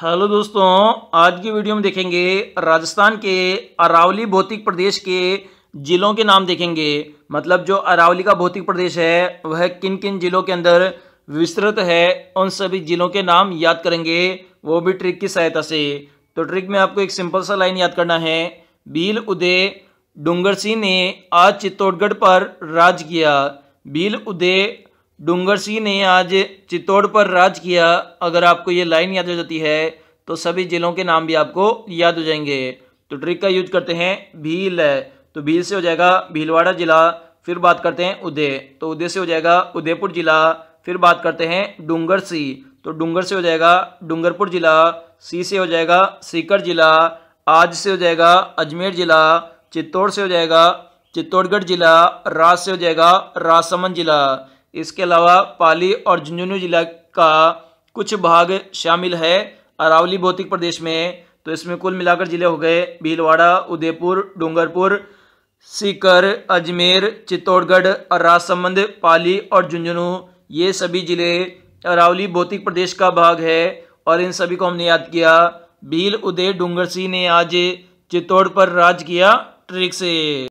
hello दोस्तों आज की वीडियो में देखेंगे राजस्थान के अरावली भौतिक प्रदेश के जिलों के नाम देखेंगे मतलब जो अरावली का भौतिक प्रदेश है वह किन किन जिलों के अंदर विस्तृत है उन सभी जिलों के नाम याद करेंगे वो भी ट्रिक की सहायता से तो ट्रिक में आपको एक सिंपल सा लाइन याद करना है बील उदय डूंगर सिंह ने आज चित्तौड़गढ़ पर राज किया बील उदय डूंगर सिंह ने आज चित्तौड़ पर राज किया अगर आपको ये लाइन याद हो जाती है तो सभी जिलों के नाम भी आपको याद हो जाएंगे तो ट्रिक का यूज करते हैं भील तो भील से हो जाएगा भीलवाड़ा जिला फिर बात करते हैं उदय तो उदय से हो जाएगा उदयपुर जिला फिर बात करते हैं डूंगर सी तो डूंगर से हो जाएगा डूंगरपुर जिला सी से हो जाएगा सीकर जिला आज से हो जाएगा अजमेर जिला चित्तौड़ से हो जाएगा चित्तौड़गढ़ जिला राज से हो जाएगा राजसमंद जिला इसके अलावा पाली और झुंझुनू जिला का कुछ भाग शामिल है अरावली भौतिक प्रदेश में तो इसमें कुल मिलाकर जिले हो गए भीलवाड़ा उदयपुर डूंगरपुर सीकर अजमेर चित्तौड़गढ़ और राजसमंद पाली और झुंझुनू ये सभी जिले अरावली भौतिक प्रदेश का भाग है और इन सभी को हमने याद किया भील उदय डूंगर सिंह ने आज चित्तौड़ पर राज किया ट्रिक से